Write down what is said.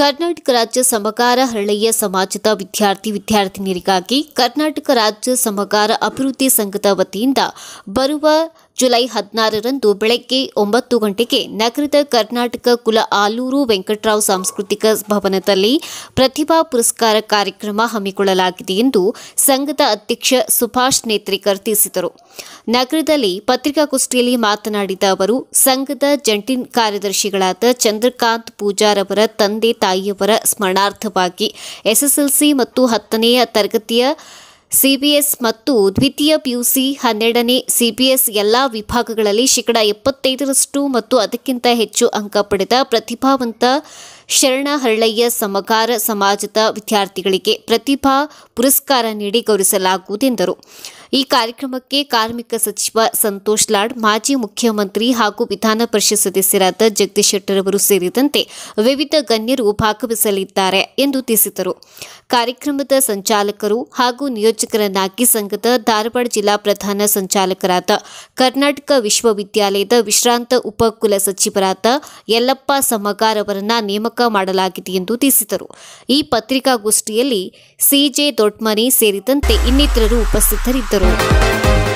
ಕರ್ನಾಟಕ ರಾಜ್ಯ ಸಮಗಾರ ಹರಳಯ್ಯ ಸಮಾಜದ ವಿದ್ಯಾರ್ಥಿ ವಿದ್ಯಾರ್ಥಿನಿಯರಿಗಾಗಿ ಕರ್ನಾಟಕ ರಾಜ್ಯ ಸಮಗಾರ ಅಭಿವೃದ್ಧಿ ಸಂಘದ ವತಿಯಿಂದ ಬರುವ ಜುಲೈ ಹದಿನಾರರಂದು ಬೆಳಗ್ಗೆ ಒಂಬತ್ತು ಗಂಟೆಗೆ ನಗರದ ಕರ್ನಾಟಕ ಕುಲ ಆಲೂರು ವೆಂಕಟರಾವ್ ಸಾಂಸ್ಕೃತಿಕ ಭವನದಲ್ಲಿ ಪ್ರತಿಭಾ ಪುರಸ್ಕಾರ ಕಾರ್ಯಕ್ರಮ ಹಮ್ಮಿಕೊಳ್ಳಲಾಗಿದೆ ಎಂದು ಸಂಘದ ಅಧ್ಯಕ್ಷ ಸುಭಾಷ್ ನೇತ್ರಿಕರ್ ತಿಳಿಸಿದರು ನಗರದಲ್ಲಿ ಪತ್ರಿಕಾಗೋಷ್ಠಿಯಲ್ಲಿ ಮಾತನಾಡಿದ ಅವರು ಸಂಘದ ಜಂಟಿ ಕಾರ್ಯದರ್ಶಿಗಳಾದ ಚಂದ್ರಕಾಂತ್ ಪೂಜಾರವರ ಅವರ ತಂದೆ ತಾಯಿಯವರ ಸ್ಮರಣಾರ್ಥವಾಗಿ ಎಸ್ಎಸ್ಎಲ್ಸಿ ಮತ್ತು ಹತ್ತನೆಯ ತರಗತಿಯ ಸಿಬಿಎಸ್ ಮತ್ತು ದ್ವಿತೀಯ ಪಿಯುಸಿ ಹನ್ನೆರಡನೇ ಸಿಬಿಎಸ್ ಎಲ್ಲ ವಿಭಾಗಗಳಲ್ಲಿ ಶೇಕಡಾ ಎಪ್ಪತ್ತೈದರಷ್ಟು ಮತ್ತು ಅದಕ್ಕಿಂತ ಹೆಚ್ಚು ಅಂಕ ಪಡೆದ ಪ್ರತಿಭಾವಂತ ಶರಣ ಹರಳಯ್ಯ ಸಮಕಾರ ಸಮಾಜದ ವಿದ್ಯಾರ್ಥಿಗಳಿಗೆ ಪ್ರತಿಭಾ ಪುರಸ್ಕಾರ ನೀಡಿ ಎಂದರು ಈ ಕಾರ್ಯಕ್ರಮಕ್ಕೆ ಕಾರ್ಮಿಕ ಸಚಿವ ಸಂತೋಷ್ ಲಾಡ್ ಮಾಜಿ ಮುಖ್ಯಮಂತ್ರಿ ಹಾಗೂ ವಿಧಾನ ಪರಿಷತ್ ಸದಸ್ಯರಾದ ಜಗದೀಶ್ ಶೆಟ್ಟರ್ ಅವರು ಸೇರಿದಂತೆ ವಿವಿಧ ಗಣ್ಯರು ಭಾಗವಹಿಸಲಿದ್ದಾರೆ ಎಂದು ತಿಳಿಸಿದರು ಕಾರ್ಯಕ್ರಮದ ಸಂಚಾಲಕರು ಹಾಗೂ ನಿಯೋಜಕರನ್ನಾಗಿ ಸಂಘದ ಧಾರವಾಡ ಜಿಲ್ಲಾ ಪ್ರಧಾನ ಸಂಚಾಲಕರಾದ ಕರ್ನಾಟಕ ವಿಶ್ವವಿದ್ಯಾಲಯದ ವಿಶ್ರಾಂತ ಉಪಕುಲ ಸಚಿವರಾದ ಯಲ್ಲಪ್ಪ ಸಮಗಾರ್ ಅವರನ್ನ ನೇಮಕ ಮಾಡಲಾಗಿದೆ ಎಂದು ತಿಳಿಸಿದರು ಈ ಪತ್ರಿಕಾಗೋಷ್ಠಿಯಲ್ಲಿ ಸಿಜೆ ದೊಡ್ಮನಿ ಸೇರಿದಂತೆ ಇನ್ನಿತರರು ಉಪಸ್ಥಿತರಿದ್ದರು